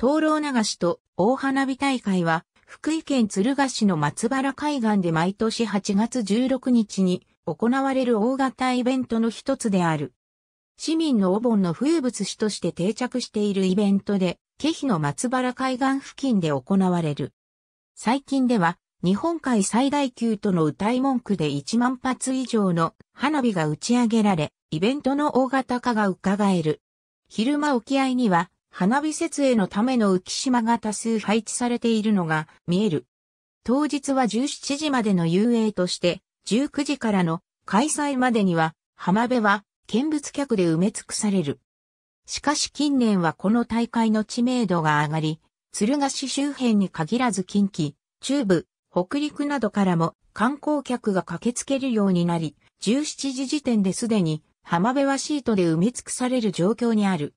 灯籠流しと大花火大会は、福井県鶴ヶ市の松原海岸で毎年8月16日に行われる大型イベントの一つである。市民のお盆の風物詩として定着しているイベントで、ケヒの松原海岸付近で行われる。最近では、日本海最大級との歌い文句で1万発以上の花火が打ち上げられ、イベントの大型化が伺える。昼間沖合には花火設営のための浮島が多数配置されているのが見える。当日は17時までの遊泳として、19時からの開催までには浜辺は見物客で埋め尽くされる。しかし近年はこの大会の知名度が上がり、鶴ヶ市周辺に限らず近畿、中部、北陸などからも観光客が駆けつけるようになり、17時時点ですでに浜辺はシートで埋め尽くされる状況にある。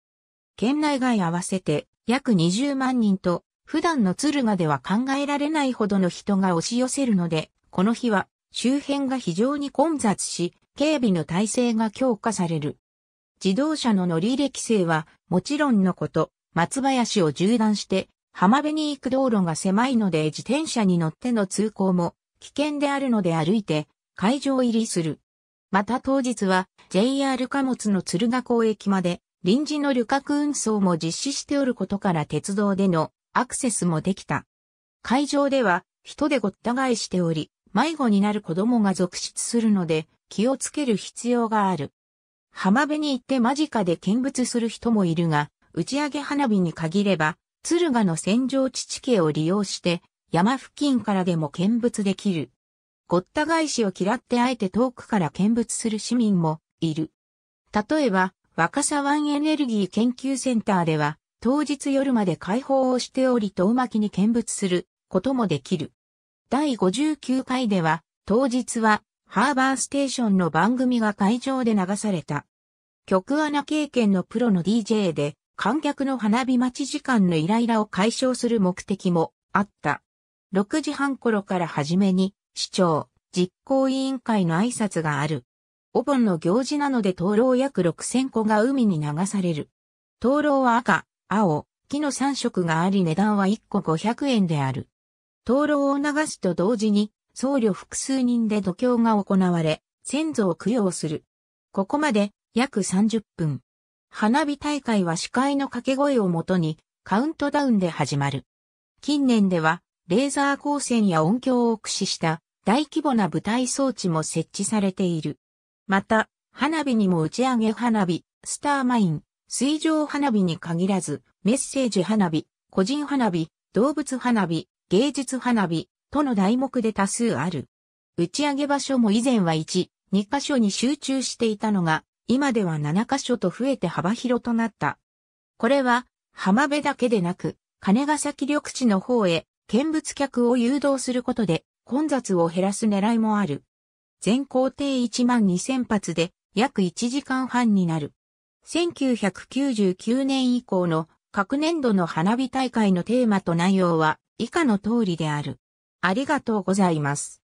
県内外合わせて約20万人と、普段の敦賀では考えられないほどの人が押し寄せるので、この日は周辺が非常に混雑し、警備の体制が強化される。自動車の乗り入れ規制は、もちろんのこと、松林を縦断して、浜辺に行く道路が狭いので自転車に乗っての通行も危険であるので歩いて会場入りする。また当日は JR 貨物の鶴ヶ港駅まで臨時の旅客運送も実施しておることから鉄道でのアクセスもできた。会場では人でごった返しており、迷子になる子供が続出するので気をつける必要がある。浜辺に行って間近で見物する人もいるが、打ち上げ花火に限れば、敦賀の戦場地地形を利用して山付近からでも見物できる。ごった返しを嫌ってあえて遠くから見物する市民もいる。例えば、若狭湾エネルギー研究センターでは、当日夜まで開放をしており遠巻きに見物することもできる。第59回では、当日は、ハーバーステーションの番組が会場で流された。曲穴経験のプロの DJ で、観客の花火待ち時間のイライラを解消する目的もあった。6時半頃から初めに、市長、実行委員会の挨拶がある。お盆の行事なので灯籠約6000個が海に流される。灯籠は赤、青、木の3色があり値段は1個500円である。灯籠を流すと同時に僧侶複数人で度胸が行われ、先祖を供養する。ここまで約30分。花火大会は司会の掛け声をもとにカウントダウンで始まる。近年ではレーザー光線や音響を駆使した大規模な舞台装置も設置されている。また、花火にも打ち上げ花火、スターマイン、水上花火に限らず、メッセージ花火、個人花火、動物花火、芸術花火、との題目で多数ある。打ち上げ場所も以前は1、2箇所に集中していたのが、今では7カ所と増えて幅広となった。これは、浜辺だけでなく、金ヶ崎緑地の方へ見物客を誘導することで混雑を減らす狙いもある。全行程1万2000発で約1時間半になる。1999年以降の各年度の花火大会のテーマと内容は以下の通りである。ありがとうございます。